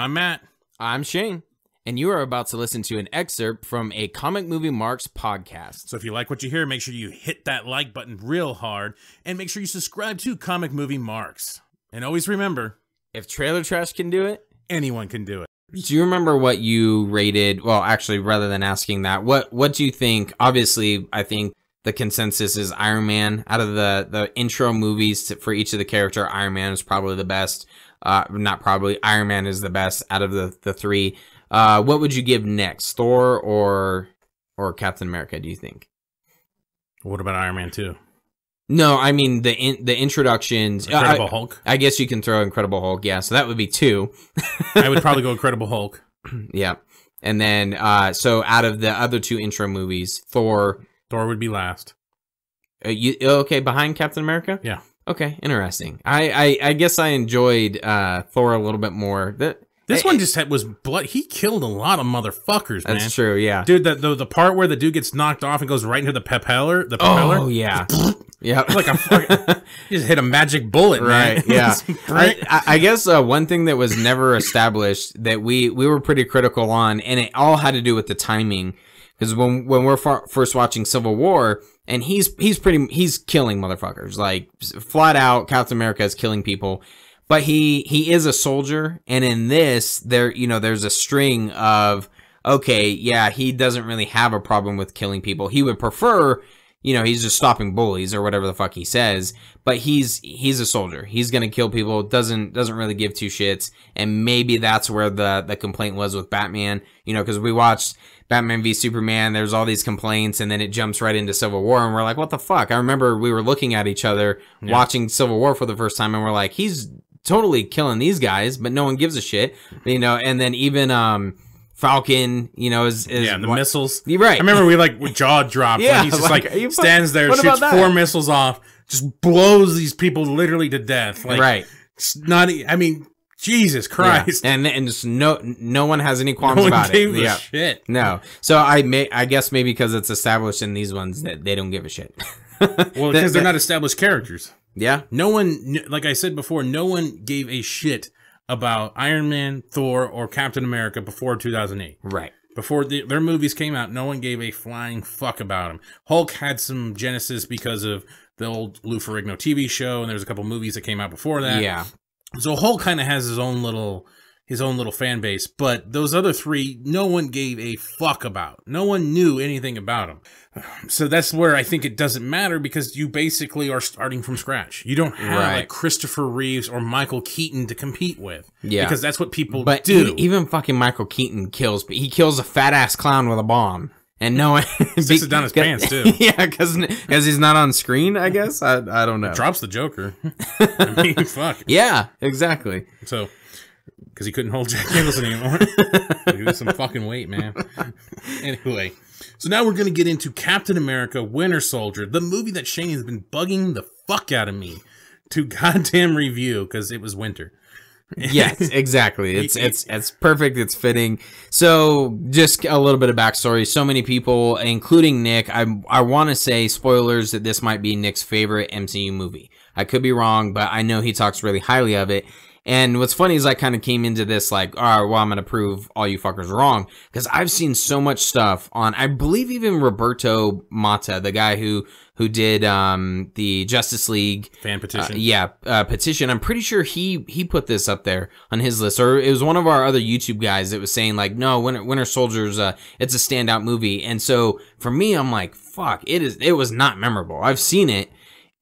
I'm Matt. I'm Shane. And you are about to listen to an excerpt from a Comic Movie Marks podcast. So if you like what you hear, make sure you hit that like button real hard and make sure you subscribe to Comic Movie Marks. And always remember if trailer trash can do it, anyone can do it. Do you remember what you rated? Well, actually, rather than asking that, what what do you think? Obviously, I think the consensus is Iron Man. Out of the the intro movies for each of the character, Iron Man is probably the best. Uh, not probably. Iron Man is the best out of the the three. Uh, what would you give next, Thor or or Captain America? Do you think? What about Iron Man two? No, I mean the in, the introductions. Uh, Incredible uh, I, Hulk. I guess you can throw Incredible Hulk. Yeah, so that would be two. I would probably go Incredible Hulk. yeah, and then uh, so out of the other two intro movies, Thor. Thor would be last. Uh, you okay behind Captain America? Yeah. Okay, interesting. I, I, I guess I enjoyed uh, Thor a little bit more. That this I, one just had, was blood. He killed a lot of motherfuckers. Man. That's true. Yeah, dude. The, the, the part where the dude gets knocked off and goes right into the propeller. The oh, propeller. Oh yeah. Yeah, like a fucking, just hit a magic bullet, right? Man. Yeah, I, I, guess uh, one thing that was never established that we we were pretty critical on, and it all had to do with the timing because when when we're first watching Civil War, and he's he's pretty he's killing motherfuckers like flat out. Captain America is killing people, but he he is a soldier, and in this there you know there's a string of okay yeah he doesn't really have a problem with killing people. He would prefer you know, he's just stopping bullies or whatever the fuck he says, but he's he's a soldier. He's going to kill people, doesn't doesn't really give two shits. And maybe that's where the the complaint was with Batman, you know, cuz we watched Batman v Superman, there's all these complaints and then it jumps right into Civil War and we're like, "What the fuck?" I remember we were looking at each other yeah. watching Civil War for the first time and we're like, "He's totally killing these guys, but no one gives a shit." You know, and then even um Falcon, you know, is, is yeah, the what, missiles. You're right. I remember we like jaw dropped. yeah, he just like, like stands there, shoots four missiles off, just blows these people literally to death. Like, right. It's not. I mean, Jesus Christ. Yeah. And and just no no one has any qualms no about it. yeah. Shit. No. So I may I guess maybe because it's established in these ones that they don't give a shit. well, because they're not established characters. Yeah. No one like I said before, no one gave a shit about Iron Man, Thor, or Captain America before 2008. Right. Before the, their movies came out, no one gave a flying fuck about them. Hulk had some genesis because of the old Lou Ferrigno TV show, and there's a couple movies that came out before that. Yeah. So Hulk kind of has his own little his own little fan base. But those other three, no one gave a fuck about. No one knew anything about them. So that's where I think it doesn't matter because you basically are starting from scratch. You don't have right. like Christopher Reeves or Michael Keaton to compete with. Yeah. Because that's what people but do. E even fucking Michael Keaton kills, but he kills a fat ass clown with a bomb. And no one sticks it down his pants too. Yeah, because he's not on screen. I guess I I don't know. Drops the Joker. I mean, fuck. Yeah, exactly. So because he couldn't hold Jack Nicholson anymore. he was some fucking weight, man. anyway, so now we're gonna get into Captain America: Winter Soldier, the movie that Shane has been bugging the fuck out of me to goddamn review because it was winter. yes, exactly. It's it's it's perfect. It's fitting. So, just a little bit of backstory. So many people, including Nick, I I want to say spoilers that this might be Nick's favorite MCU movie. I could be wrong, but I know he talks really highly of it. And what's funny is I kind of came into this like, all right, well, I'm going to prove all you fuckers wrong because I've seen so much stuff on, I believe even Roberto Mata, the guy who who did um, the Justice League fan uh, petition. Uh, yeah, uh, petition. I'm pretty sure he he put this up there on his list, or it was one of our other YouTube guys that was saying like, no, Winter, Winter Soldiers, uh, it's a standout movie. And so for me, I'm like, fuck, it is. It was not memorable. I've seen it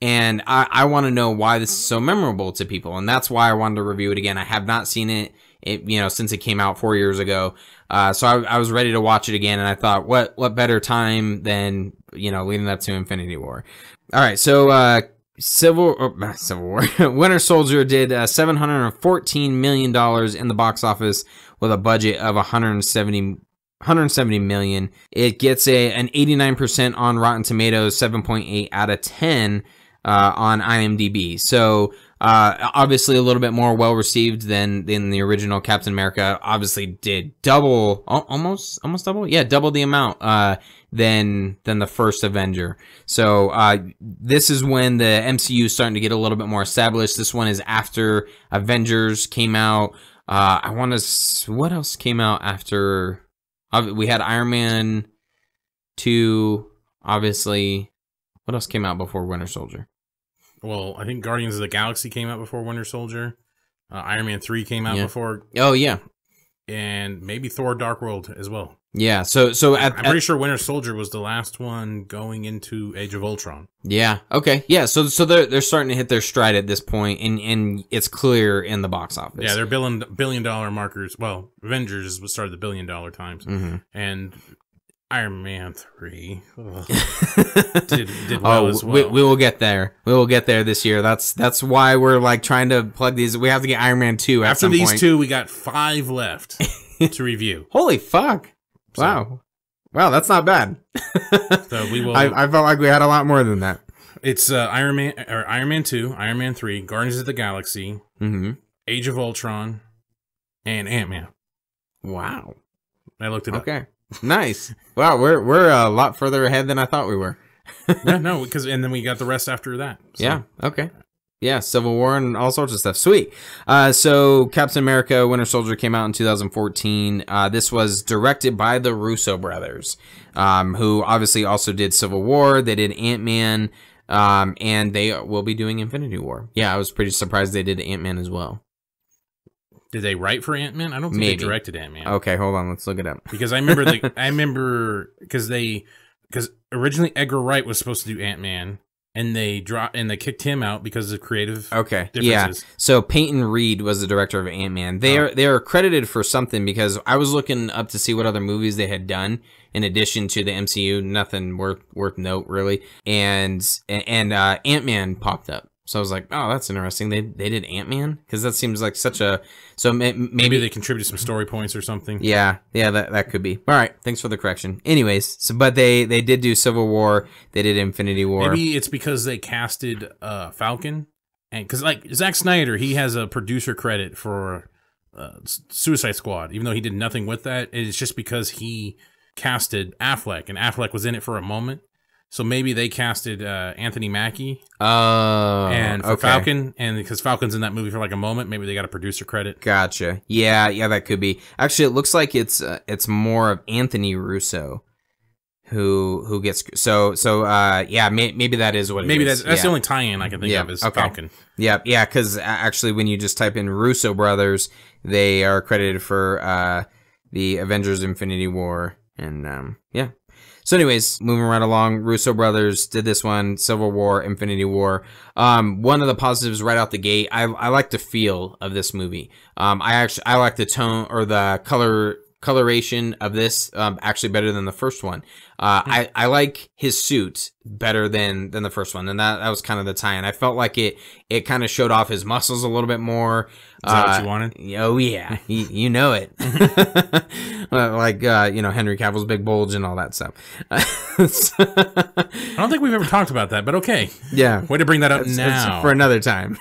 and I, I want to know why this is so memorable to people. And that's why I wanted to review it again. I have not seen it, it you know, since it came out four years ago. Uh, so I, I was ready to watch it again. And I thought, what, what better time than, you know, leading up to Infinity War. All right. So, uh, Civil, oh, Civil War, Winter Soldier did uh, $714 million in the box office with a budget of 170 170 million. It gets a an 89% on Rotten Tomatoes, 7.8 out of 10 uh, on IMDb. So uh, obviously a little bit more well received than than the original Captain America. Obviously did double almost almost double yeah double the amount uh, than than the first Avenger. So uh, this is when the MCU is starting to get a little bit more established. This one is after Avengers came out. Uh, I want to what else came out after we had Iron Man two obviously what else came out before Winter Soldier? Well, I think Guardians of the Galaxy came out before Winter Soldier. Uh, Iron Man 3 came out yeah. before. Oh, yeah. And maybe Thor Dark World as well. Yeah, so so at, I'm pretty at, sure Winter Soldier was the last one going into Age of Ultron. Yeah. Okay. Yeah. So so they're they're starting to hit their stride at this point, and and it's clear in the box office. Yeah, they're billion billion dollar markers. Well, Avengers started the billion dollar times, mm -hmm. and Iron Man three did, did well oh, well. We, we, will get there. We will get there this year. That's that's why we're like trying to plug these. We have to get Iron Man two after these point. two. We got five left to review. Holy fuck! So, wow, wow, that's not bad. so we will. I, I, felt like we had a lot more than that. It's uh, Iron Man or Iron Man two, Iron Man three, Guardians of the Galaxy, mm-hmm. Age of Ultron, and Ant Man. Wow. I looked it okay. up. Okay nice. Wow, we're we're a lot further ahead than I thought we were. yeah, no, because and then we got the rest after that. So. Yeah. Okay. Yeah, Civil War and all sorts of stuff. Sweet. Uh, so, Captain America: Winter Soldier came out in 2014. Uh, this was directed by the Russo brothers, um, who obviously also did Civil War. They did Ant Man, um, and they will be doing Infinity War. Yeah, I was pretty surprised they did Ant Man as well. Did they write for Ant Man? I don't think Maybe. they directed Ant Man. Okay, hold on, let's look it up. Because I remember, like, I remember because they because originally Edgar Wright was supposed to do Ant Man, and they dropped and they kicked him out because of creative okay yeah so peyton reed was the director of ant-man they oh. are they are credited for something because i was looking up to see what other movies they had done in addition to the mcu nothing worth worth note really and and uh, ant-man popped up so I was like, oh, that's interesting. They they did Ant Man because that seems like such a so may, maybe, maybe they contributed some story points or something. Yeah, yeah, that, that could be. All right, thanks for the correction. Anyways, so but they they did do Civil War. They did Infinity War. Maybe it's because they casted uh, Falcon and because like Zack Snyder, he has a producer credit for uh, Suicide Squad, even though he did nothing with that. It's just because he casted Affleck and Affleck was in it for a moment. So maybe they casted uh, Anthony Mackie oh, and for okay. Falcon, and because Falcon's in that movie for like a moment, maybe they got a producer credit. Gotcha. Yeah, yeah, that could be. Actually, it looks like it's uh, it's more of Anthony Russo who who gets so so uh yeah may, maybe that is what maybe That's, that's yeah. the only tie-in I can think yeah. of is okay. Falcon. Yeah, yeah, because actually when you just type in Russo brothers, they are credited for uh the Avengers Infinity War and um yeah so, anyways, moving right along, Russo brothers did this one, Civil War, Infinity War. Um, one of the positives right out the gate, I, I like the feel of this movie. Um, I actually I like the tone or the color coloration of this um, actually better than the first one. Uh, hmm. I, I like his suit better than than the first one, and that, that was kind of the tie-in. I felt like it it kind of showed off his muscles a little bit more. Is that uh, what you wanted? Oh yeah, you, you, know it. like uh, you know Henry Cavill's big bulge and all that stuff. I don't think we've ever talked about that, but okay. Yeah, way to bring that up now for another time.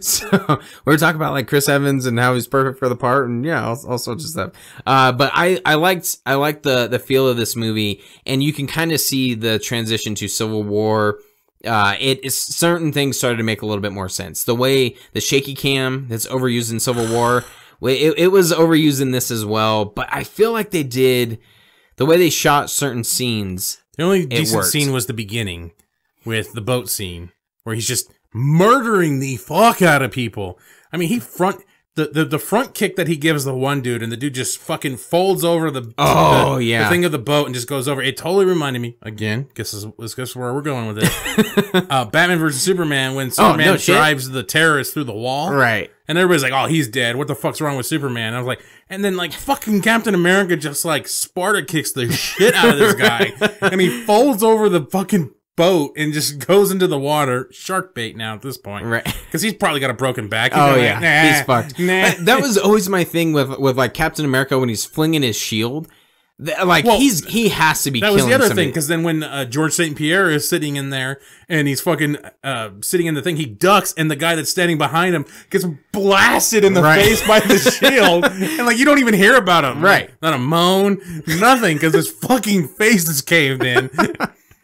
so we are talking about like Chris Evans and how he's perfect for the part, and yeah, all, all sorts of stuff. Uh, but I I liked I liked the the feel of the this movie, and you can kind of see the transition to Civil War. Uh, it is certain things started to make a little bit more sense. The way the shaky cam that's overused in Civil War, it, it was overused in this as well. But I feel like they did the way they shot certain scenes. The only decent worked. scene was the beginning with the boat scene where he's just murdering the fuck out of people. I mean, he front the, the the front kick that he gives the one dude and the dude just fucking folds over the oh the, yeah the thing of the boat and just goes over it totally reminded me again guess is guess where we're going with it uh, Batman versus Superman when oh, Superman oh, no drives shit. the terrorist through the wall right and everybody's like oh he's dead what the fuck's wrong with Superman and I was like and then like fucking Captain America just like Sparta kicks the shit out of this guy and he folds over the fucking boat and just goes into the water. Shark bait now at this point, right? Because he's probably got a broken back. He's oh yeah, nah, he's fucked. Nah. That, that, was always my thing with with like Captain America when he's flinging his shield. Like well, he's he has to be. That was the other somebody. thing because then when uh, George Saint Pierre is sitting in there and he's fucking uh, sitting in the thing, he ducks and the guy that's standing behind him gets blasted in the right. face by the shield, and like you don't even hear about him, right? Like, not a moan, nothing, because his fucking face is caved in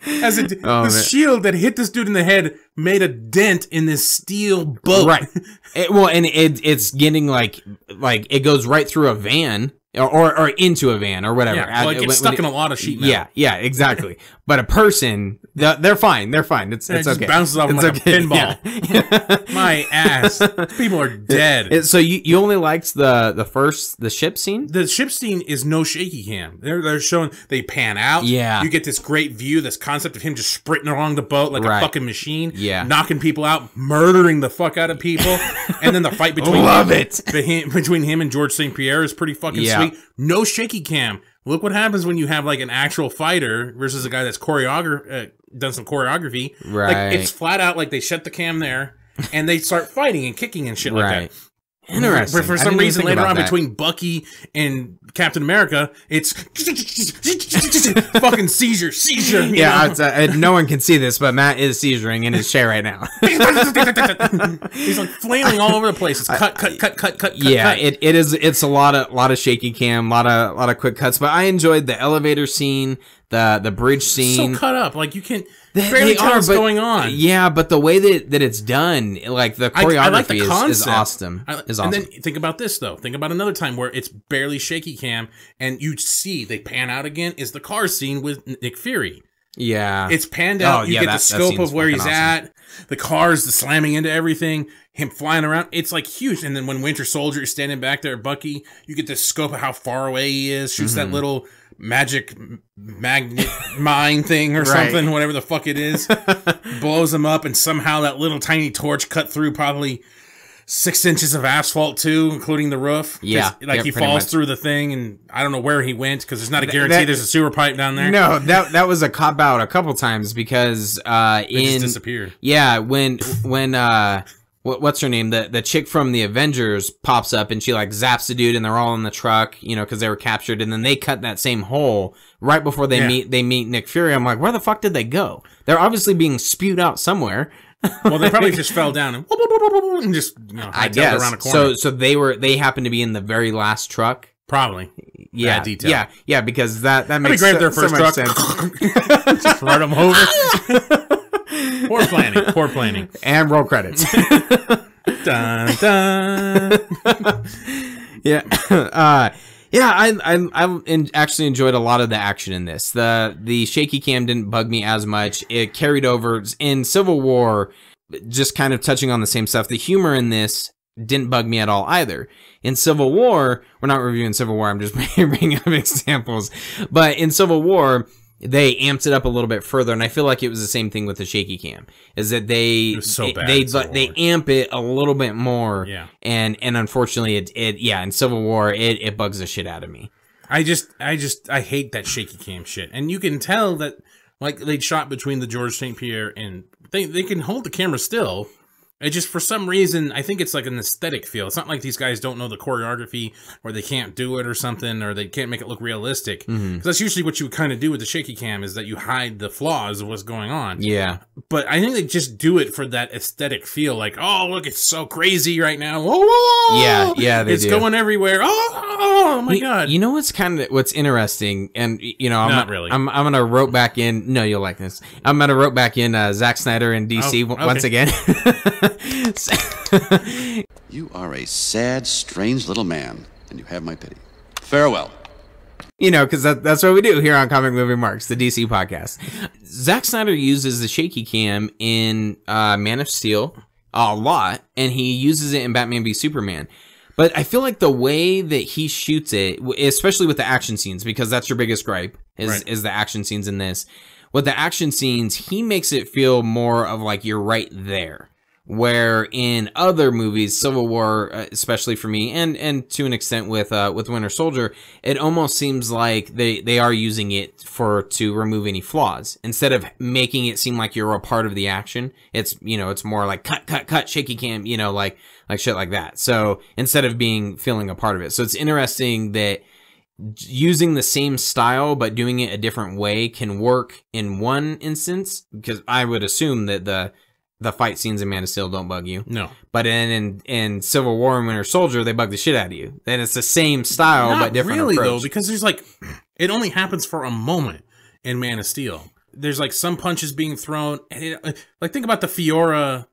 as it oh, the man. shield that hit this dude in the head made a dent in this steel boat. Right. It, well, and it it's getting like like it goes right through a van or, or, into a van or whatever. Yeah, well, it gets stuck it, in a lot of sheet metal. Yeah, yeah, exactly. but a person, they're, they're fine. They're fine. It's, it's it okay. bounces off it's like okay. a pinball. Yeah. My ass. People are dead. It, so you, you only liked the the first the ship scene. The ship scene is no shaky cam. They're they're showing they pan out. Yeah, you get this great view, this concept of him just sprinting along the boat like right. a fucking machine. Yeah, knocking people out, murdering the fuck out of people, and then the fight between love him, it between him and George St Pierre is pretty fucking. Yeah yeah. week. No shaky cam. Look what happens when you have like an actual fighter versus a guy that's choreographed, uh, done some choreography. Right. Like it's flat out like they shut the cam there and they start fighting and kicking and shit right. like that. Interesting. But for some reason, later on, that. between Bucky and Captain America, it's fucking seizure, seizure. Yeah, uh, no one can see this, but Matt is seizuring in his chair right now. He's like flailing all over the place. It's cut, cut, cut, cut, cut. Yeah, cut. it, it is. It's a lot of lot of shaky cam, a lot of lot of quick cuts. But I enjoyed the elevator scene, the the bridge scene. So cut up, like you can't they, Barely they tell are, what's but, going on. Yeah, but the way that, that it's done, like the choreography I, I like the is, is, awesome. I, is awesome. And then think about this though. Think about another time where it's barely shaky cam, and you see they pan out again is the car scene with Nick Fury. Yeah, it's panned out. Oh, you yeah, get that, the scope of where he's awesome. at. The cars, the slamming into everything, him flying around. It's like huge. And then when Winter Soldier is standing back there, Bucky, you get the scope of how far away he is. Shoots mm -hmm. that mm-hmm. little magic magnet mine thing or right. something, whatever the fuck it is, blows him up, and somehow that little tiny torch cut through probably six inches of asphalt too, including the roof. Yeah, like yeah, he falls much. through the thing, and I don't know where he went because there's not a guarantee that, there's a sewer pipe down there. No, that that was a cop out a couple times because uh, it in disappeared. Yeah, when when uh, what, what's her name? The the chick from the Avengers pops up and she like zaps the dude and they're all in the truck, you know, because they were captured. And then they cut that same hole right before they yeah. meet they meet Nick Fury. I'm like, where the fuck did they go? They're obviously being spewed out somewhere. well, they probably just fell down and, and just you know, I guess around a corner. So so they were they happened to be in the very last truck. Probably. Yeah. Yeah. Yeah. Because that that makes be great so, their first so truck. just run them over poor planning. Poor planning. And roll credits. dun, dun. yeah. Uh, yeah, I I I actually enjoyed a lot of the action in this. The the shaky cam didn't bug me as much. It carried over in Civil War, just kind of touching on the same stuff. The humor in this didn't bug me at all either. In Civil War, we're not reviewing Civil War. I'm just bringing up examples. But in Civil War, they amped it up a little bit further and i feel like it was the same thing with the shaky cam is that they so bad they they, they amp it a little bit more yeah and and unfortunately it, it yeah in civil war it, it bugs the shit out of me i just i just i hate that shaky cam shit and you can tell that like they shot between the george st pierre and they, they can hold the camera still it just, for some reason, I think it's like an aesthetic feel. It's not like these guys don't know the choreography or they can't do it or something or they can't make it look realistic. Because mm-hmm. mm -hmm. that's usually what you would kind of do with the shaky cam is that you hide the flaws of what's going on. Yeah. But I think they just do it for that aesthetic feel. Like, oh, look, it's so crazy right now. Whoa, whoa. Yeah, yeah, It's do. going everywhere. Oh, oh, oh, my you, God. You know what's kind of, what's interesting? And, you know, I'm not, really. I'm, I'm going to rope back in. No, you'll like this. I'm going to rope back in uh, Zack Snyder and DC oh, okay. once again. you are a sad, strange little man, and you have my pity. Farewell. You know, because that, that's what we do here on Comic Movie Marks, the DC podcast. Zack Snyder uses the shaky cam in uh, Man of Steel a lot, and he uses it in Batman v Superman. But I feel like the way that he shoots it, especially with the action scenes, because that's your biggest gripe is right. is the action scenes in this. With the action scenes, he makes it feel more of like you're right there where in other movies civil war uh, especially for me and and to an extent with uh, with winter soldier it almost seems like they they are using it for to remove any flaws instead of making it seem like you're a part of the action it's you know it's more like cut cut cut shaky cam you know like like shit like that so instead of being feeling a part of it so it's interesting that using the same style but doing it a different way can work in one instance because i would assume that the the fight scenes in Man of Steel don't bug you. No. But in in, in Civil War and Winter Soldier, they bug the shit out of you. And it's the same style Not but different. Really approach. though, because there's like it only happens for a moment in Man of Steel. There's like some punches being thrown. It, uh, like think about the Fiora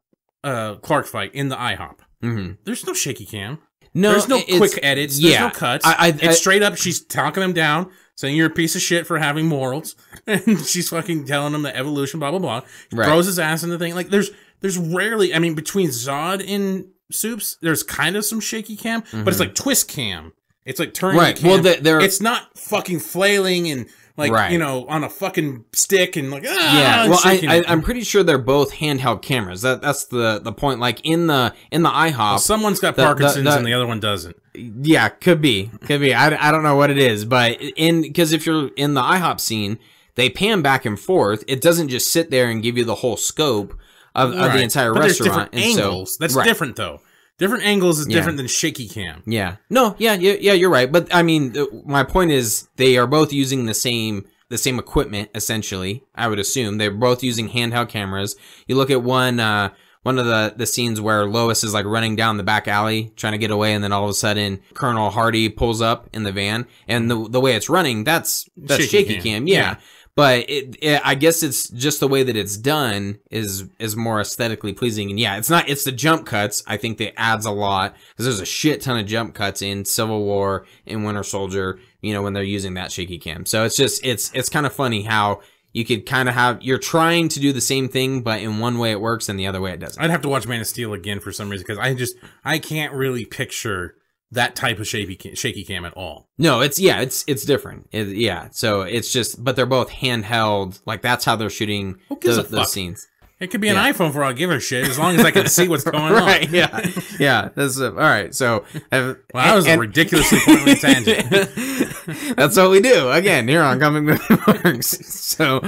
uh, Clark fight in the IHOP. Mm -hmm. There's no shaky cam. No, there's no quick edits. There's yeah, no cuts. I, I, it's I, straight up. She's talking them down, saying you're a piece of shit for having morals, and she's fucking telling them the evolution, blah blah blah. right. Throws his ass in the thing. Like there's there's rarely. I mean, between Zod and Soups, there's kind of some shaky cam, mm -hmm. but it's mm-hmm. like twist cam. It's like turning. Right. Cam. Well, they it's not fucking flailing and like right. you know on a fucking stick and like ah, yeah. Well, I, I am pretty sure they're both handheld cameras. That that's the the point. Like in the in the IHOP, well, someone's got the, Parkinson's the, the, and the other one doesn't. Yeah, could be, could be. I, I don't know what it is, but in because if you're in the IHOP scene, they pan back and forth. It doesn't just sit there and give you the whole scope of, right. the entire but restaurant. There's different and angles. So, that's right. different though different angles is yeah. different than shaky cam. Yeah. No. Yeah. Yeah. Yeah. You're right. But I mean, my point is they are both using the same the same equipment essentially. I would assume they're both using handheld cameras. You look at one. Uh, one of the, the scenes where Lois is like running down the back alley trying to get away, and then all of a sudden Colonel Hardy pulls up in the van, and the the way it's running, that's that's shaky, shaky cam. cam. Yeah. yeah but it, it, I guess it's just the way that it's done is is more aesthetically pleasing. And yeah, it's not it's the jump cuts. I think that adds a lot because there's a shit ton of jump cuts in Civil War and Winter Soldier. You know when they're using that shaky cam. So it's just it's it's kind of funny how you could kind of have you're trying to do the same thing, but in one way it works and the other way it doesn't. I'd have to watch Man of Steel again for some reason because I just I can't really picture that type of shaky cam, shaky cam at all. No, it's yeah, it's it's different. It, yeah, so it's just, but they're both handheld. Like that's how they're shooting those, scenes. It could be an yeah. iPhone for all I give a shit, as long as I can see what's going right, on. Yeah, yeah. That's uh, all right. So, well, that was and, a ridiculously pointless tangent. that's what we do again here on Comic Marks. So,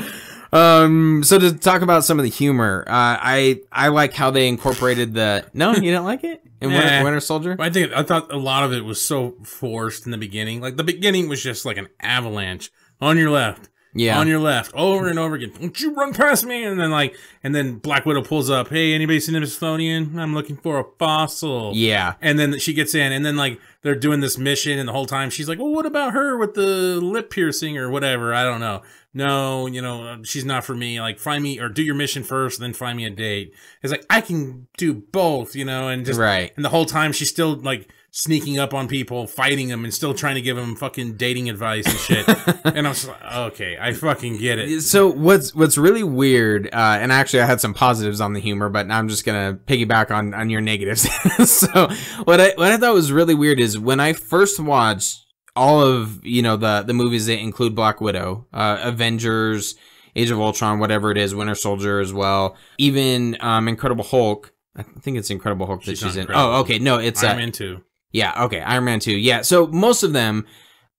um, so to talk about some of the humor, uh, I I like how they incorporated the. No, you don't like it. And nah, Winter, Winter, Soldier. I think I thought a lot of it was so forced in the beginning. Like the beginning was just like an avalanche on your left. Yeah. On your left, over and over again. Don't you run past me? And then like, and then Black Widow pulls up. Hey, anybody seen a Smithsonian? I'm looking for a fossil. Yeah. And then she gets in, and then like they're doing this mission, and the whole time she's like, well, what about her with the lip piercing or whatever? I don't know no, you know, um, she's not for me. Like, find me or do your mission first, then find me a date. It's like I can do both, you know, and just right. And the whole time she's still like sneaking up on people, fighting them, and still trying to give them fucking dating advice and shit. and I'm like, okay, I fucking get it. So what's what's really weird, uh, and actually I had some positives on the humor, but now I'm just gonna piggyback on on your negatives. so what I what I thought was really weird is when I first watched all of you know the the movies that include Black Widow, uh, Avengers, Age of Ultron, whatever it is, Winter Soldier as well, even um, Incredible Hulk. I think it's Incredible Hulk that she's, she's in. Oh, incredible. Oh, okay, no, it's Iron uh, Man two. Yeah, okay, Iron Man two. Yeah, so most of them,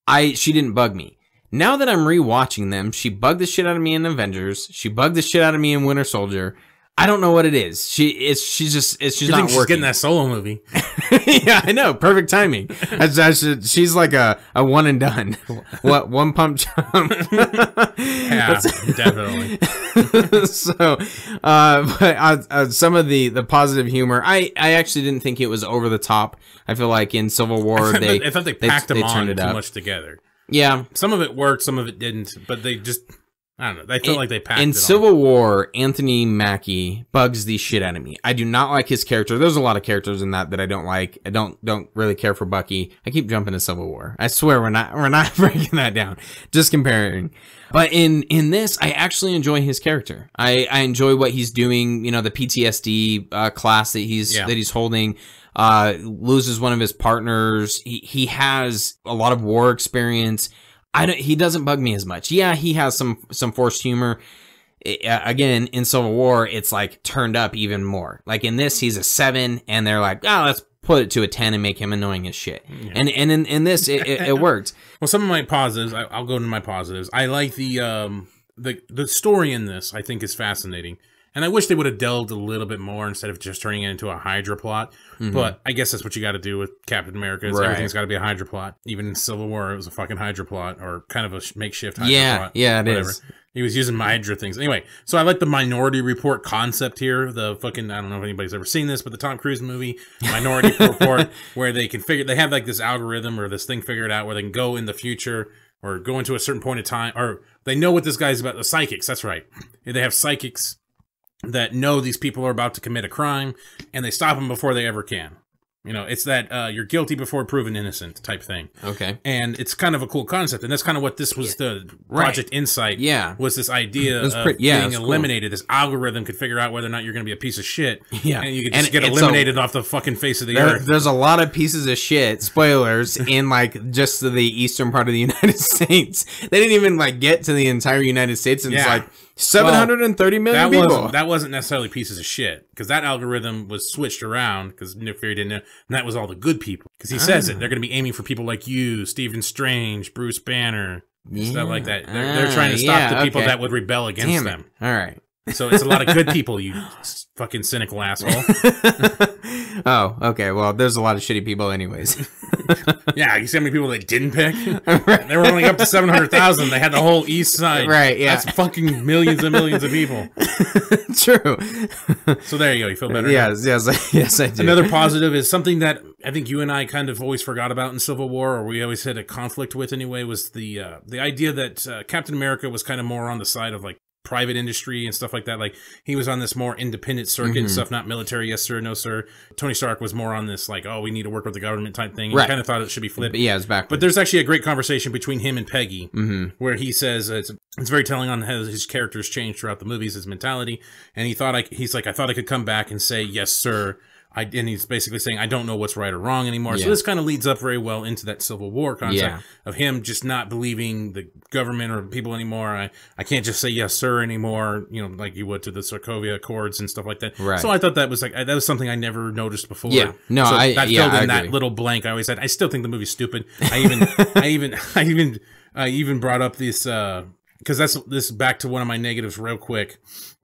I she didn't bug me. Now that I'm rewatching them, she bugged the shit out of me in Avengers. She bugged the shit out of me in Winter Soldier. I don't know what it is. She is she's just it's she's you not think she's working. getting that solo movie. yeah, I know. Perfect timing. she's like a, a one and done. what one pump jump? yeah, definitely. so, uh, but uh, uh, some of the the positive humor, I I actually didn't think it was over the top. I feel like in Civil War they I thought they packed they, them they on too up. much together. Yeah, some of it worked, some of it didn't, but they just I don't know. They feel in, like they packed. In Civil War, Anthony Mackie bugs the shit out of me. I do not like his character. There's a lot of characters in that that I don't like. I don't don't really care for Bucky. I keep jumping to Civil War. I swear we're not we're not breaking that down. Just comparing. But in in this, I actually enjoy his character. I I enjoy what he's doing. You know, the PTSD uh, class that he's yeah. that he's holding. Uh, loses one of his partners. He he has a lot of war experience I don't, he doesn't bug me as much. Yeah, he has some some forced humor. It, uh, again, in Civil War, it's like turned up even more. Like in this, he's a seven, and they're like, oh, let's put it to a ten and make him annoying as shit. Yeah. And and in, in this, it, it, it worked. well, some of my positives, I, will go to my positives. I like the um the the story in this. I think is fascinating. And I wish they would have delved a little bit more instead of just turning it into a Hydra plot. Mm-hmm. But I guess that's what you got to do with Captain America. Is right. Everything's got to be a Hydra plot. Even in Civil War, it was a fucking Hydra plot or kind of a makeshift Hydra yeah, plot. Yeah, it whatever. is. He was using Hydra things. Anyway, so I like the Minority Report concept here. The fucking, I don't know if anybody's ever seen this, but the Tom Cruise movie, Minority Report, where they can figure, they have like this algorithm or this thing figured out where they can go in the future or go into a certain point of time, or they know what this guy's about. The psychics, that's right. They have psychics that know these people are about to commit a crime and they stop them before they ever can. You know, it's that uh, you're guilty before proven innocent type thing. Okay. And it's kind of a cool concept, and that's kind of what this was the Project right. Insight. Yeah. Was this idea was pretty, of yeah, being eliminated? Cool. This algorithm could figure out whether or not you're going to be a piece of shit. Yeah. And you could just and get eliminated a, off the fucking face of the there, earth. There's a lot of pieces of shit spoilers in like just the eastern part of the United States. They didn't even like get to the entire United States, and yeah. it's like Seven hundred and thirty million well, that people. Wasn't, that wasn't necessarily pieces of shit because that algorithm was switched around because Nick Fury didn't know. And that was all the good people because he ah. says it. They're going to be aiming for people like you, Stephen Strange, Bruce Banner, yeah. stuff like that. They're, ah, they're trying to ah, stop yeah, the people okay. that would rebel against them. All right. So it's a lot of good people, you fucking cynical asshole. oh, okay. Well, there's a lot of shitty people, anyways. yeah, you see how many people they didn't pick? Right. They were only up to 700,000. They had the whole East Side. Right, yeah. That's fucking millions and millions of people. True. So there you go. You feel better? Yes, yes, yes, I do. Another positive is something that I think you and I kind of always forgot about in Civil War, or we always had a conflict with anyway, was the uh, the idea that uh, Captain America was kind of more on the side of like private industry and stuff like that. Like he was on this more independent circuit mm -hmm. and mm-hmm. stuff, not military. Yes sir, no sir. Tony Stark was more on this like, oh, we need to work with the government type thing. Right. I kind of thought it should be flipped. But yeah, it's back. But there's actually a great conversation between him and Peggy mm -hmm. where he says uh, it's it's very telling on how his characters changed throughout the movies, his mentality, and he thought I he's like I thought I could come back and say yes sir I, and he's basically saying, I don't know what's right or wrong anymore. Yeah. So this kind of leads up very well into that Civil War concept yeah. of him just not believing the government or people anymore. I, I can't just say yes, sir anymore, you know, like you would to the Sokovia Accords and stuff like that. Right. So I thought that was like, that was something I never noticed before. Yeah. No, so I, that yeah, filled in that little blank. I always said, I still think the movie's stupid. I even, I even, I even, I even brought up this, uh, because that's this back to one of my negatives real quick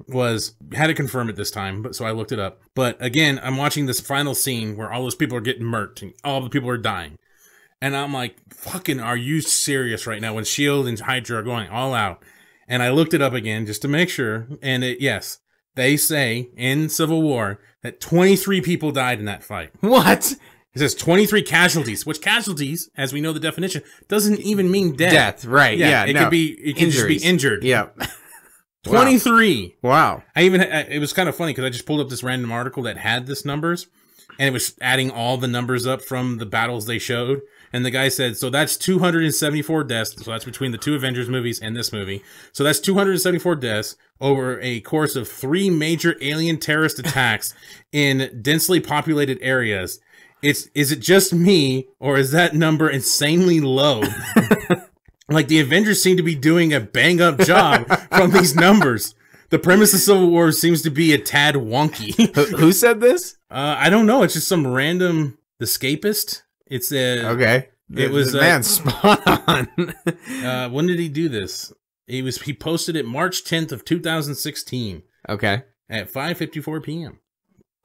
was had to confirm it this time but so i looked it up but again i'm watching this final scene where all those people are getting murked and all the people are dying and i'm like fucking are you serious right now when shield and hydra are going all out and i looked it up again just to make sure and it yes they say in civil war that 23 people died in that fight what it says 23 casualties, which casualties, as we know the definition, doesn't even mean death. Death, right. Yeah. yeah it no. could be, it can just be injured. Yeah. 23. wow. I even, it was kind of funny because I just pulled up this random article that had this numbers and it was adding all the numbers up from the battles they showed. And the guy said, so that's 274 deaths. So that's between the two Avengers movies and this movie. So that's 274 deaths over a course of three major alien terrorist attacks in densely populated areas it's is it just me or is that number insanely low? like the Avengers seem to be doing a bang up job from these numbers. The premise of Civil War seems to be a tad wonky. Who said this? Uh, I don't know. It's just some random escapist. It's a okay. It was uh, man spot on. uh, when did he do this? He was he posted it March tenth of two thousand sixteen. Okay, at five fifty four p.m.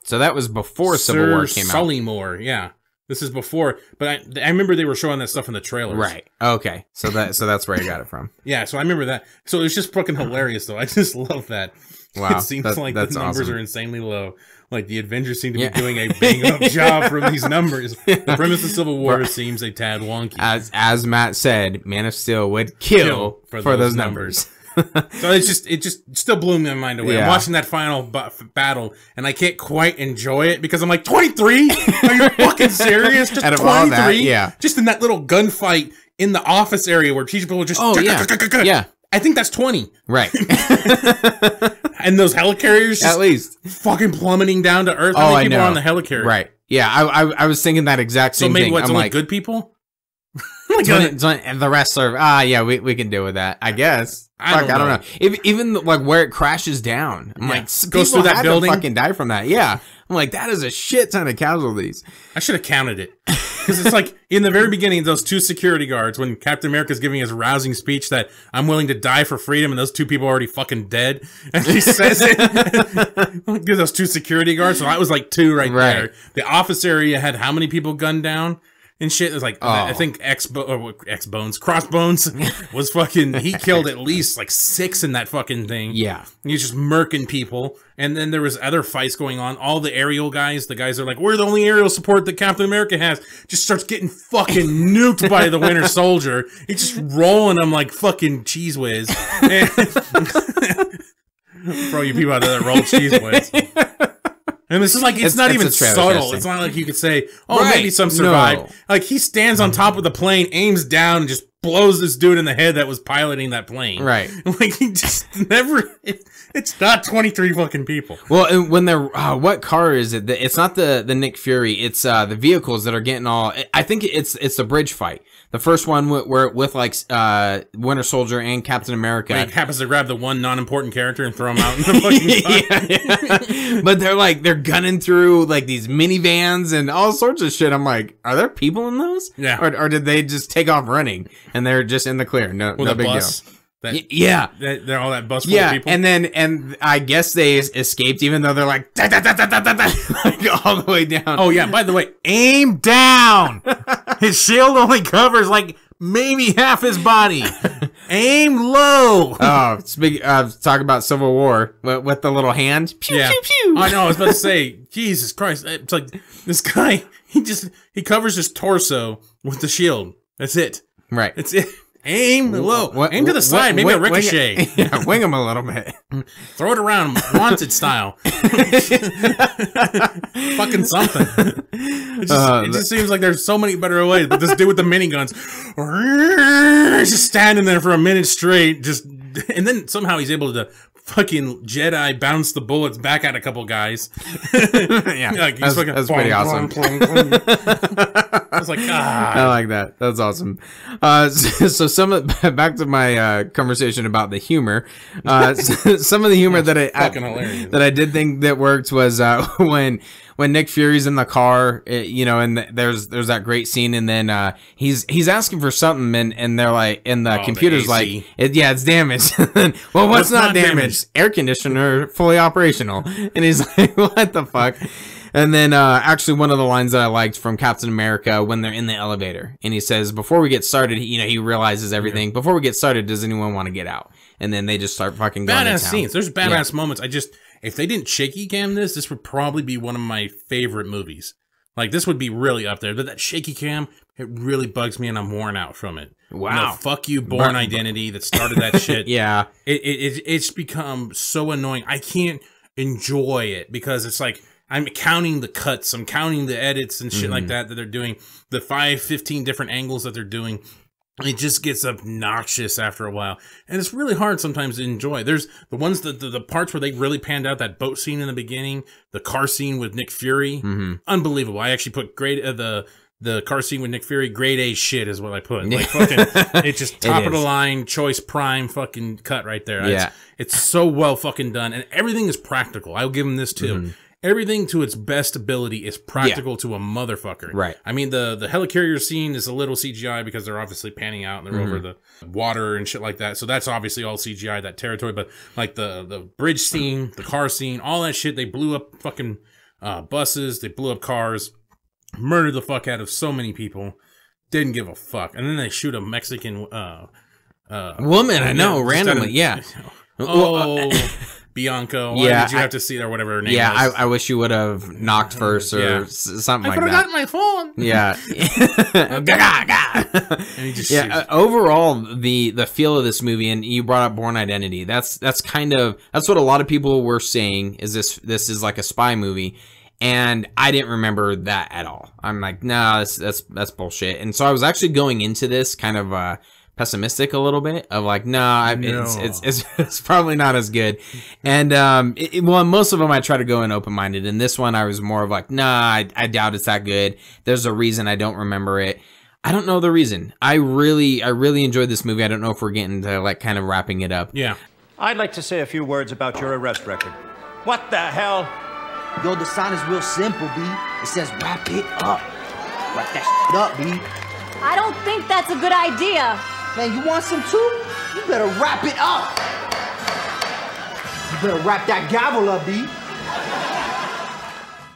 So that was before Civil War came out. Moore, yeah. This is before, but I, I remember they were showing that stuff in the trailers. Right. Okay. So that so that's where I got it from. yeah. So I remember that. So it was just fucking hilarious though. I just love that. Wow. It seems that, like the numbers awesome. are insanely low. Like the Avengers seem to yeah. be doing a bang up job from these numbers. The premise of Civil War seems a tad wonky. As as Matt said, Man of Steel would kill, kill for, for, those, those numbers. numbers so it's just it just still blew my mind away. Yeah. I'm watching that final battle and I can't quite enjoy it because I'm like 23. Are you fucking serious? Just 23. yeah. Just in that little gunfight in the office area where people were just oh yeah yeah. I think that's 20. Right. and those helicarriers at least fucking plummeting down to earth. Oh, I, I people know. on the helicarrier. Right. Yeah, I, I, I was thinking that exact same thing. So maybe thing. what's I'm only like, good people? the rest are ah yeah we, we can deal with that I guess I Fuck, don't I don't know, know. If, even like where it crashes down I'm yeah. like goes through that building fucking die from that yeah I'm like that is a shit ton of casualties I should have counted it because it's like in the very beginning those two security guards when Captain America is giving his rousing speech that I'm willing to die for freedom and those two people are already fucking dead and he says it give those two security guards so that was like two right, right there the office area had how many people gunned down and shit. It was like oh. I think X X Bones Crossbones was fucking. He killed at least like six in that fucking thing. Yeah, he's just murking people. And then there was other fights going on. All the aerial guys, the guys are like, we're the only aerial support that Captain America has. Just starts getting fucking nuked by the Winter Soldier. He's just rolling them like fucking cheese whiz. For all you people out there that roll cheese whiz. And this is like it's, it's not it's even subtle. It's not like you could say, "Oh, right. maybe some survived." No. Like he stands on mm. top of the plane, aims down, and just blows this dude in the head that was piloting that plane. Right. Like he just never. It, it's not twenty three fucking people. Well, when they're uh, what car is it? It's not the the Nick Fury. It's uh, the vehicles that are getting all. I think it's it's the bridge fight the first one where with like uh, Winter Soldier and Captain America. happens to grab the one non-important character and throw him out in the fucking yeah, yeah. But they're like they're gunning through like these minivans and all sorts of shit. I'm like, are there people in those? Yeah. Or, or did they just take off running and they're just in the clear? No, with no big bus. deal. That, yeah, that, are all that bus yeah, people. and then and I guess they escaped, even though they're like, da, da, da, like all the way down. Oh yeah, by the way, aim down. his shield only covers like maybe half his body. aim low. Oh, speak, uh, talk about Civil War with, with, the little hand. Pew yeah. pew pew. I know. I was about to say, Jesus Christ! It's like this guy. He just he covers his torso with the shield. That's it. Right. That's it. Aim low. Uh, what, Aim to the side. What, maybe a ricochet. Wing, yeah, wing him a little bit. Throw it around, wanted style. Fucking something. It just, uh, it just, seems like there's so many better ways. But this dude with the miniguns, just standing there for a minute straight, just and then somehow he's able to fucking Jedi bounce the bullets back at a couple guys. yeah, like, that's, fucking, that's pretty awesome. I was like, ah. I like that. That's awesome. Uh, so, so, some of, back to my uh, conversation about the humor. Uh, some of the humor that I, I that I did think that worked was uh, when when Nick Fury's in the car, it, you know, and there's there's that great scene, and then uh, he's he's asking for something, and, and they're like, and the oh, computer's the like, it, yeah, it's damaged. well, what's not, damaged? damaged? Air conditioner fully operational, and he's like, what the fuck? And then uh, actually one of the lines that I liked from Captain America when they're in the elevator and he says, before we get started, you know, he realizes everything. Yeah. Before we get started, does anyone want to get out? And then they just start fucking badass scenes. There's badass yeah. moments. I just if they didn't shaky cam this, this would probably be one of my favorite movies. Like this would be really up there. But that shaky cam, it really bugs me, and I'm worn out from it. Wow. fuck you, Born Identity that started that shit. yeah. It, it it's become so annoying. I can't enjoy it because it's like I'm counting the cuts, I'm counting the edits and shit mm -hmm. like mm-hmm. that that they're doing, the five, 15 different angles that they're doing it just gets obnoxious after a while and it's really hard sometimes to enjoy there's the ones that the, the, parts where they really panned out that boat scene in the beginning the car scene with nick fury mm -hmm. unbelievable i actually put great uh, the the car scene with nick fury grade a shit is what i put like fucking it's just top it of the line choice prime fucking cut right there yeah it's, it's, so well fucking done and everything is practical i'll give them this too mm -hmm everything to its best ability is practical yeah. to a motherfucker. Right. I mean the the helicarrier scene is a little CGI because they're obviously panning out and they're mm-hmm. over the water and shit like that. So that's obviously all CGI that territory. But like the the bridge scene, the car scene, all that shit, they blew up fucking uh, buses, they blew up cars, murdered the fuck out of so many people. Didn't give a fuck. And then they shoot a Mexican uh, uh, woman. I know randomly. Of, yeah. You know, oh. Uh, Bianco. Why yeah, did you I, have to see it or whatever her name yeah, I, I, wish you would have knocked uh, first or yeah. something I like that. I my phone. Yeah. yeah. Uh, overall, the the feel of this movie, and you brought up Born Identity. That's that's kind of that's what a lot of people were saying. Is this this is like a spy movie? And I didn't remember that at all. I'm like, nah, that's that's that's bullshit. And so I was actually going into this kind of. Uh, pessimistic a little bit of like, nah, I, no, it's, it's, it's, it's, probably not as good. And, um, it, well, most of them I try to go in open minded. And this one I was more of like, nah, I, I doubt it's that good. There's a reason I don't remember it. I don't know the reason. I really, I really enjoyed this movie. I don't know if we're getting to like kind of wrapping it up. Yeah. I'd like to say a few words about your arrest record. What the hell? Yo, the sign is real simple, B. It says wrap it up. Wrap that up, B. I don't think that's a good idea. Man, you want some too? You better wrap it up. You better wrap that gavel up, B.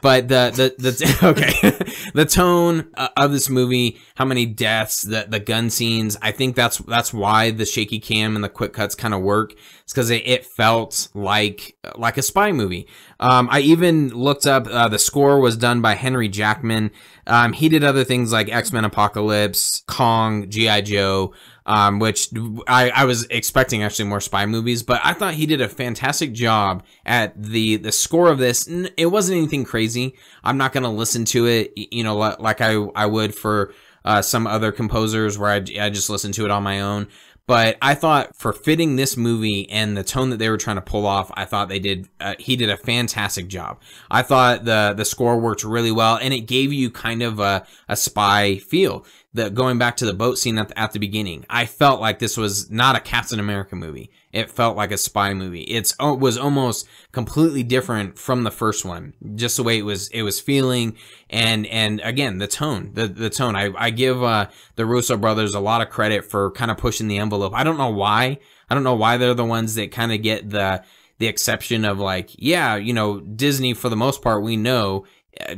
But the the, the okay, the tone uh, of this movie, how many deaths, the the gun scenes. I think that's that's why the shaky cam and the quick cuts kind of work. It's because it, it, felt like like a spy movie. Um, I even looked up uh, the score was done by Henry Jackman. Um, he did other things like X Men Apocalypse, Kong, GI Joe um, which I, I was expecting actually more spy movies, but I thought he did a fantastic job at the the score of this. It wasn't anything crazy. I'm not gonna listen to it, you know, like I I would for uh, some other composers where I, I just listen to it on my own. But I thought for fitting this movie and the tone that they were trying to pull off, I thought they did. Uh, he did a fantastic job. I thought the the score worked really well, and it gave you kind of a, a spy feel the going back to the boat scene at the, at the beginning, I felt like this was not a Captain America movie. It felt like a spy movie. It's it oh, was almost completely different from the first one, just the way it was it was feeling, and and again the tone, the the tone. I I give uh, the Russo brothers a lot of credit for kind of pushing the envelope. I don't know why. I don't know why they're the ones that kind of get the the exception of like yeah you know Disney for the most part we know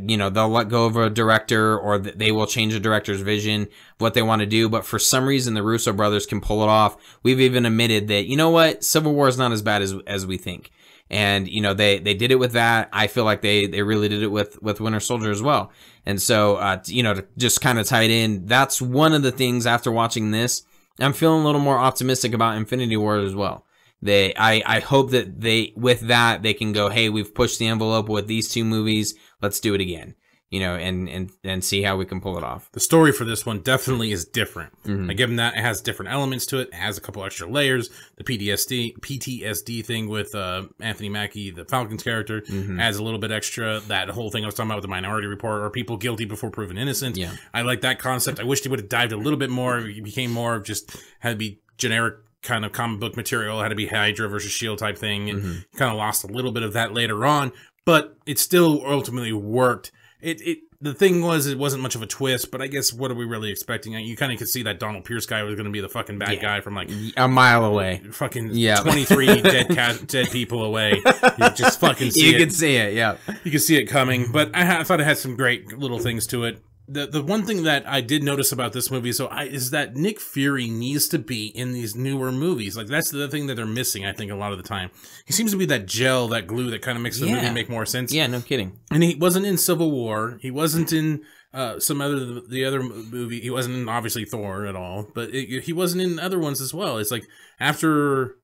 you know they'll let go of a director or they will change a director's vision what they want to do but for some reason the russo brothers can pull it off we've even admitted that you know what civil war is not as bad as as we think and you know they they did it with that i feel like they they really did it with with winter soldier as well and so uh you know to just kind of tie it in that's one of the things after watching this i'm feeling a little more optimistic about infinity war as well they i i hope that they with that they can go hey we've pushed the envelope with these two movies let's do it again you know, and and and see how we can pull it off. The story for this one definitely is different. Mm -hmm. I give that. It has different elements to it. It has a couple extra layers. The PTSD PTSD thing with uh, Anthony Mackie, the Falcons character, mm -hmm. adds a little bit extra. That whole thing I was talking about with the Minority Report, are people guilty before proven innocent? Yeah, I like that concept. I wish they would have dived a little bit more. It became more of just had to be generic kind of comic book material, had to be Hydra versus Shield type thing, and mm -hmm. kind of lost a little bit of that later on but it still ultimately worked. It it the thing was it wasn't much of a twist, but I guess what are we really expecting? You kind of could see that Donald Pierce guy was going to be the fucking bad yeah. guy from like a mile away, fucking yeah, twenty three dead dead people away. You just fucking see you it. can see it, yeah, you can see it coming. But I, I thought it had some great little things to it the the one thing that I did notice about this movie so I, is that Nick Fury needs to be in these newer movies. Like that's the thing that they're missing. I think a lot of the time he seems to be that gel, that glue that kind of makes the yeah. movie make more sense. Yeah, no kidding. And he wasn't in Civil War. He wasn't in uh, some other the other movie. He wasn't in obviously Thor at all, but it, he wasn't in other ones as well. It's like after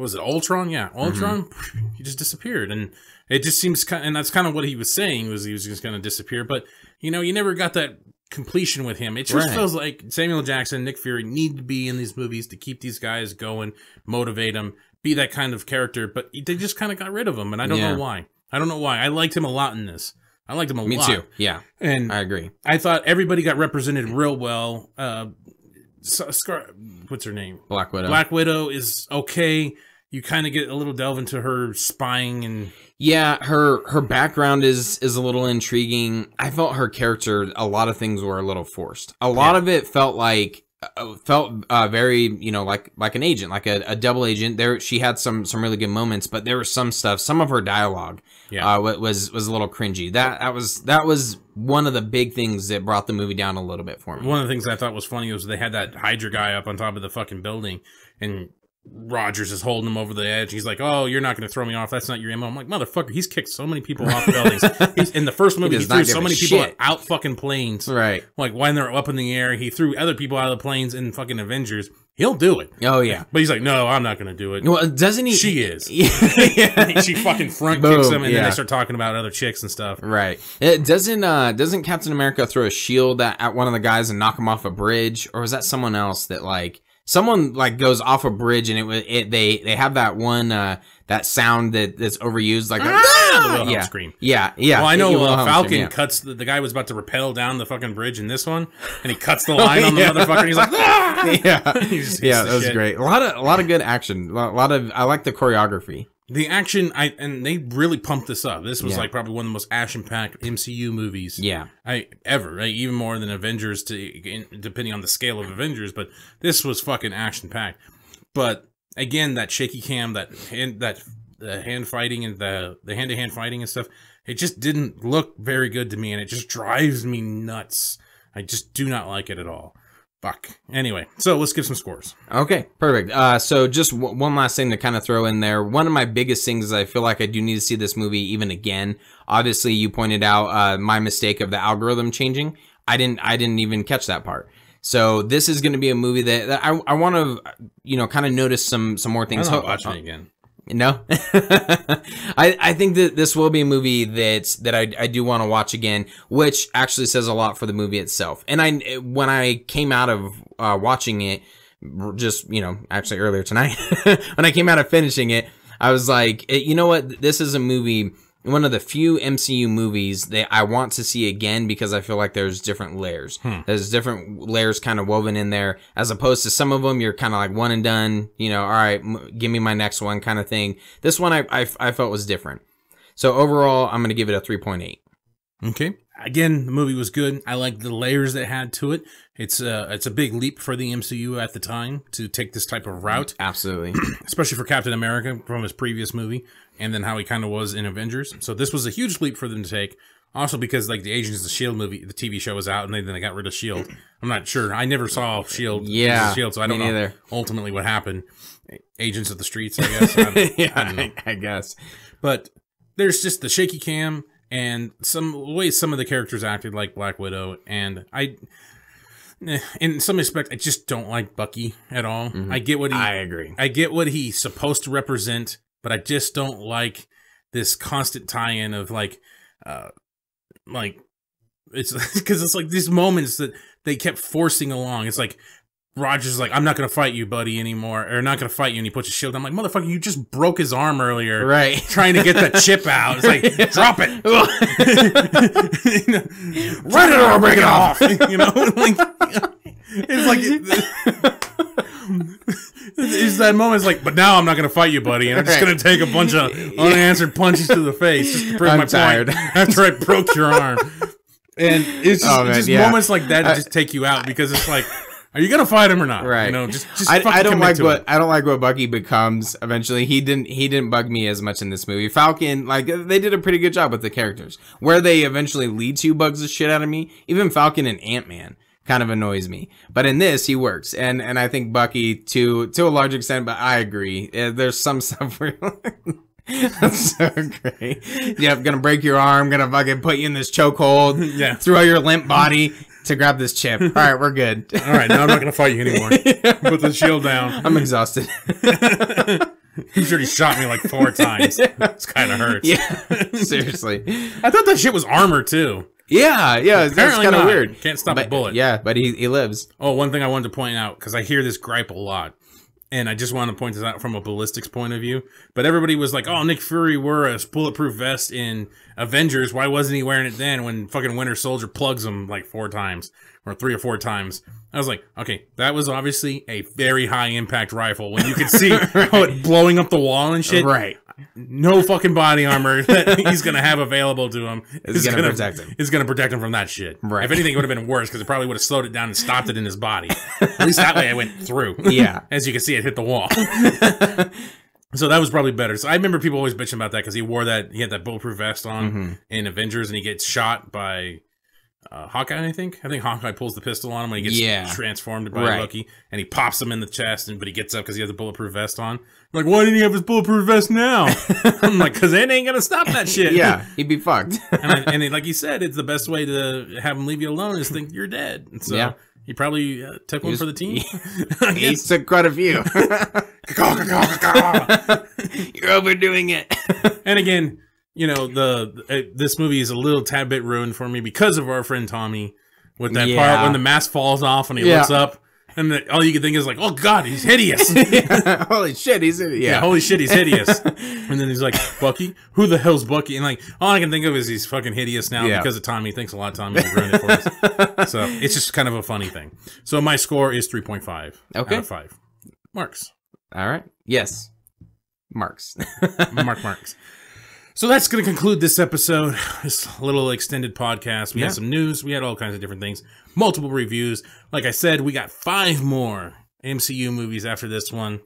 was it Ultron? Yeah, mm-hmm. Ultron. Mm-hmm. He just disappeared, and it just seems kind. Of, and that's kind of what he was saying was he was just going to disappear. But you know, you never got that completion with him. It just right. feels like Samuel Jackson, Nick Fury need to be in these movies to keep these guys going, motivate them, be that kind of character. But they just kind of got rid of him, and I don't yeah. know why. I don't know why. I liked him a lot in this. I liked him a Me lot. Me too. Yeah, and I agree. I thought everybody got represented real well. Uh, Scar, what's her name? Black Widow. Black Widow is okay you kind of get a little delve into her spying and yeah her her background is is a little intriguing i felt her character a lot of things were a little forced a lot yeah. of it felt like uh, felt uh, very you know like like an agent like a, a double agent there she had some some really good moments but there was some stuff some of her dialogue yeah. uh, was was a little cringy that that was that was one of the big things that brought the movie down a little bit for me one of the things i thought was funny was they had that hydra guy up on top of the fucking building and Rogers is holding him over the edge. He's like, "Oh, you're not going to throw me off. That's not your MO." I'm like, "Motherfucker, he's kicked so many people off buildings. He's, in the first movie, he, he threw so many people out fucking planes. Right? Like when they're up in the air, he threw other people out of the planes in fucking Avengers. He'll do it. Oh yeah. But he's like, "No, I'm not going to do it." Well, doesn't he? She is. yeah. she fucking front Boom, kicks him, and yeah. then they start talking about other chicks and stuff. Right. It uh, doesn't. Uh, doesn't Captain America throw a shield at, at one of the guys and knock him off a bridge, or was that someone else that like? someone like goes off a bridge and it, it they they have that one uh, that sound that that's overused like ah! yeah scream yeah yeah well I know uh, Falcon scream, yeah. cuts the, the, guy was about to rappel down the fucking bridge in this one and he cuts the oh, line oh, yeah. on the motherfucker he's like ah! yeah he's, he's yeah that was great a lot of a lot of good action a lot of I like the choreography the action, I and they really pumped this up. This was yeah. like probably one of the most action-packed MCU movies, yeah, I ever. Right? Even more than Avengers, to depending on the scale of Avengers, but this was fucking action-packed. But again, that shaky cam, that hand, that the hand fighting and the the hand to hand fighting and stuff, it just didn't look very good to me, and it just drives me nuts. I just do not like it at all. Fuck. Anyway, so let's give some scores. Okay, perfect. Uh, so just one last thing to kind of throw in there. One of my biggest things is I feel like I do need to see this movie even again. Obviously, you pointed out uh, my mistake of the algorithm changing. I didn't. I didn't even catch that part. So this is going to be a movie that, that I, I want to, you know, kind of notice some some more things. I'm not watching it again. No, I, I think that this will be a movie that that I, I do want to watch again, which actually says a lot for the movie itself. And I when I came out of uh, watching it, just you know, actually earlier tonight, when I came out of finishing it, I was like, eh, you know what, this is a movie one of the few MCU movies that I want to see again because I feel like there's different layers. Hmm. There's different layers kind of woven in there, as opposed to some of them you're kind of like one and done. You know, all right, give me my next one kind of thing. This one I, I, I felt was different. So overall, I'm going to give it a 3.8. Okay again, the movie was good. I liked the layers that had to it. It's a uh, it's a big leap for the MCU at the time to take this type of route. Absolutely, especially for Captain America from his previous movie, and then how he kind of was in Avengers. So this was a huge leap for them to take. Also, because like the Agents of the Shield movie, the TV show was out, and then they got rid of Shield. I'm not sure. I never saw Shield. Yeah, Shield. So I don't know ultimately what happened. Agents of the Streets, I guess. I yeah, I, I guess. But there's just the shaky cam and some ways some of the characters acted like Black Widow, and I. Eh, in some respect, I just don't like Bucky at all. Mm -hmm. I get what he. I agree. I get what he's supposed to represent, but I just don't like this constant tie-in of like, uh, like it's because it's like these moments that they kept forcing along. It's like Roger's like, I'm not gonna fight you, buddy, anymore, or not gonna fight you, and he puts his shield. I'm like, motherfucker, you just broke his arm earlier, right? Trying to get that chip out. It's like, yeah. drop it, you it or break it off. you know, like it's like. It's that moment. It's like, but now I'm not gonna fight you, buddy, and I'm just right. gonna take a bunch of unanswered punches to the face just to prove I'm my tired. point. After I broke your arm, and it's oh, just, oh, man, just yeah. moments like that I, just take you out because it's like are you gonna fight him or not? Right. You know, just, just I, I, don't like what him. I don't like what Bucky becomes eventually. He didn't he didn't bug me as much in this movie. Falcon, like they did a pretty good job with the characters. Where they eventually lead to bugs the shit out of me. Even Falcon and Ant Man kind of annoys me. But in this, he works, and and I think Bucky to to a large extent. But I agree. Eh, there's some stuff where That's so great. Yeah, I'm gonna break your arm. Gonna fucking put you in this chokehold. Yeah. Throw your limp body to grab this chip. All right, we're good. All right, now I'm not gonna fight you anymore. Put the shield down. I'm exhausted. He's already shot me like four times. It's kind of hurts. Yeah, seriously. I thought that shit was armor too. Yeah, yeah, Apparently that's kind of weird. Can't stop but, a bullet. Yeah, but he, he lives. Oh, one thing I wanted to point out because I hear this gripe a lot and I just want to point this out from a ballistics point of view. But everybody was like, "Oh, Nick Fury wore a bulletproof vest in Avengers. Why wasn't he wearing it then?" When fucking Winter Soldier plugs him like four times or three or four times, I was like, "Okay, that was obviously a very high impact rifle when you could see right. how it blowing up the wall and shit." Right no fucking body armor that he's gonna have available to him is, is gonna, gonna, protect him. Is gonna protect him from that shit. Right. If anything, it would have been worse because it probably would have slowed it down and stopped it in his body. At least that way, I went through. Yeah. As you can see, it hit the wall. So that was probably better. So I remember people always bitching about that because he wore that he had that bulletproof vest on mm -hmm. in Avengers and he gets shot by uh, Hawkeye, I think. I think Hawkeye pulls the pistol on him when he gets yeah. transformed by right. Loki, and he pops him in the chest. And but he gets up because he has a bulletproof vest on. I'm like, why didn't he have his bulletproof vest now? I'm like, because it ain't gonna stop that shit. yeah, he'd be fucked. and, I, and like he said, it's the best way to have him leave you alone is think you're dead. And so yeah. he probably uh, took he one was, for the team. He, he took quite a few. you're overdoing it. and again you know the it, this movie is a little tad bit ruined for me because of our friend Tommy with that yeah. part when the mask falls off and he yeah. looks up and the, all you can think is like, oh god, he's hideous. yeah, holy shit, he's hideous. Yeah. yeah. holy shit, he's hideous. and then he's like, Bucky, who the hell's Bucky? And like, all I can think of is he's fucking hideous now yeah. because of Tommy. Thanks a lot, Tommy. ruined it for us. so it's just kind of a funny thing. So my score is three point five. Okay, five marks. All right. Yes, marks. Mark marks. So that's going to conclude this episode. This little extended podcast. We yeah. had some news. We had all kinds of different things. Multiple reviews. Like I said, we got five more MCU movies after this one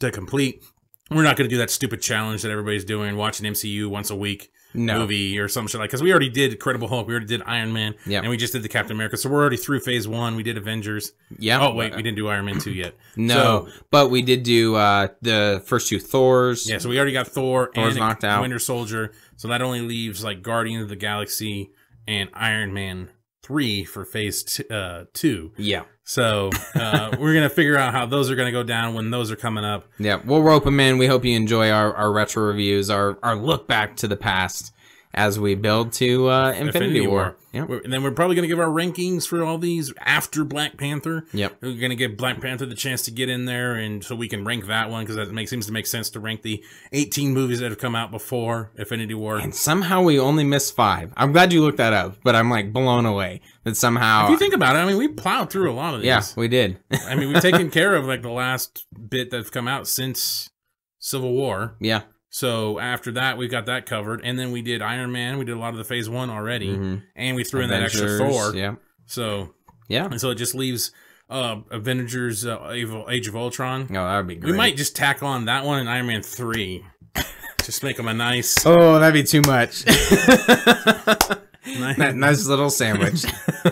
to complete. We're not going to do that stupid challenge that everybody's doing, watching MCU once a week no. movie or some shit like because we already did Credible Hulk, we already did Iron Man, yeah, and we just did the Captain America, so we're already through Phase One. We did Avengers, yeah. Oh wait, we didn't do Iron Man two yet. no, so, but we did do uh, the first two Thors. Yeah, so we already got Thor Thor's and knocked out. Winter Soldier. So that only leaves like Guardians of the Galaxy and Iron Man three for Phase t- uh, two. Yeah. So uh, we're gonna figure out how those are gonna go down when those are coming up. Yeah, we'll rope them in. We hope you enjoy our, our retro reviews, our our look back to the past as we build to uh, Infinity, Infinity, War. War. Yep. And then we're probably going to give our rankings for all these after Black Panther. Yep. We're going to give Black Panther the chance to get in there, and so we can rank that one because that makes, seems to make sense to rank the 18 movies that have come out before Infinity War. And somehow we only missed five. I'm glad you looked that up, but I'm like blown away that somehow. If you think about it, I mean, we plowed through a lot of these. Yeah, we did. I mean, we've taken care of like the last bit that's come out since Civil War. Yeah. So after that, we have got that covered, and then we did Iron Man. We did a lot of the Phase One already, mm -hmm. and we threw Avengers, in that extra Thor. Yeah. So yeah, and so it just leaves uh, Avengers: uh, Age of Ultron. Oh, that'd be great. We might just tack on that one and Iron Man Three. just make them a nice. Oh, that'd be too much. That nice little sandwich.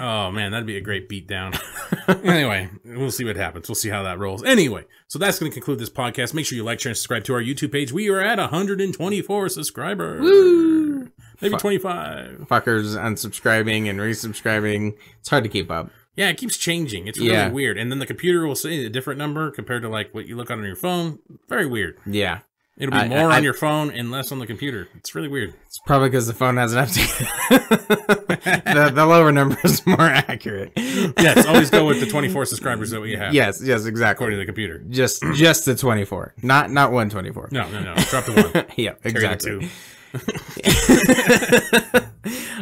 oh man, that'd be a great beatdown. anyway, we'll see what happens. We'll see how that rolls. Anyway, so that's going to conclude this podcast. Make sure you like, share, and subscribe to our YouTube page. We are at 124 subscribers. Woo! Maybe 25. Fuckers unsubscribing and resubscribing. It's hard to keep up. Yeah, it keeps changing. It's really yeah. weird. And then the computer will say a different number compared to like what you look on your phone. Very weird. Yeah. It'll be more I, I, on your phone and less on the computer. It's really weird. It's probably because the phone has an update. the, the, lower number is more accurate. yes, always go with the 24 subscribers that we have. Yes, yes, exactly. According to the computer. Just just the 24, not not 124. No, no, no. Drop the one. yeah, exactly.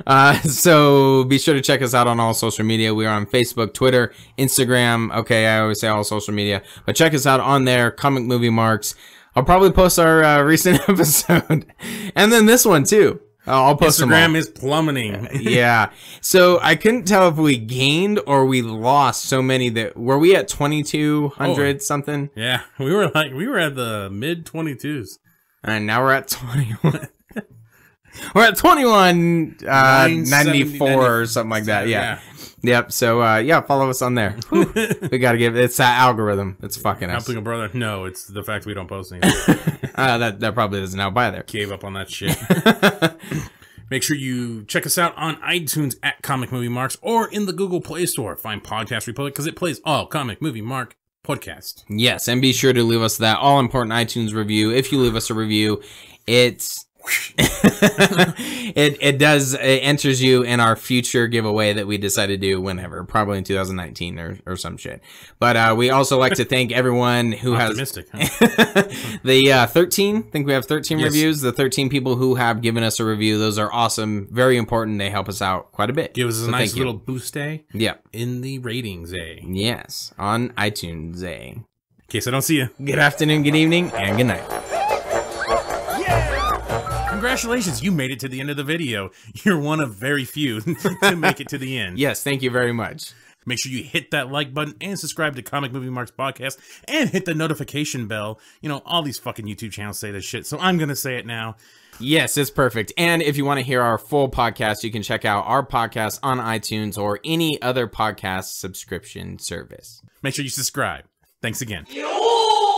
uh, so be sure to check us out on all social media. We are on Facebook, Twitter, Instagram. Okay, I always say all social media, but check us out on there. Comic movie marks. I'll probably post our uh, recent episode, and then this one too. Uh, I'll post Instagram is plummeting. yeah, so I couldn't tell if we gained or we lost so many that were we at twenty two hundred oh, something. Yeah, we were like we were at the mid twenty twos, and now we're at twenty one. we're at twenty one uh, ninety four or something like that. yeah. yeah. Yep. So uh, yeah, follow us on there. we got to give it's that algorithm. It's fucking us. Helping a brother. No, it's the fact we don't post anything. uh, that that probably doesn't help either. Gave up on that shit. Make sure you check us out on iTunes at Comic Movie Marks or in the Google Play Store. Find Podcast Republic because it plays all Comic Movie Mark podcast. Yes, and be sure to leave us that all important iTunes review. If you leave us a review, it's it it does it enters you in our future giveaway that we decide to do whenever, probably in 2019 or, or some shit. But uh, we also like to thank everyone who Optimistic, has the uh, 13. I think we have 13 yes. reviews. The 13 people who have given us a review, those are awesome, very important. They help us out quite a bit. Give us a nice little boost day. Eh? Yeah, in the ratings a. Eh? Yes, on iTunes a. Eh? Okay, case I don't see you. Good afternoon, good evening, and good night. Congratulations, you made it to the end of the video. You're one of very few to make it to the end. yes, thank you very much. Make sure you hit that like button and subscribe to Comic Movie Marks Podcast and hit the notification bell. You know, all these fucking YouTube channels say this shit, so I'm going to say it now. Yes, it's perfect. And if you want to hear our full podcast, you can check out our podcast on iTunes or any other podcast subscription service. Make sure you subscribe. Thanks again. Yo!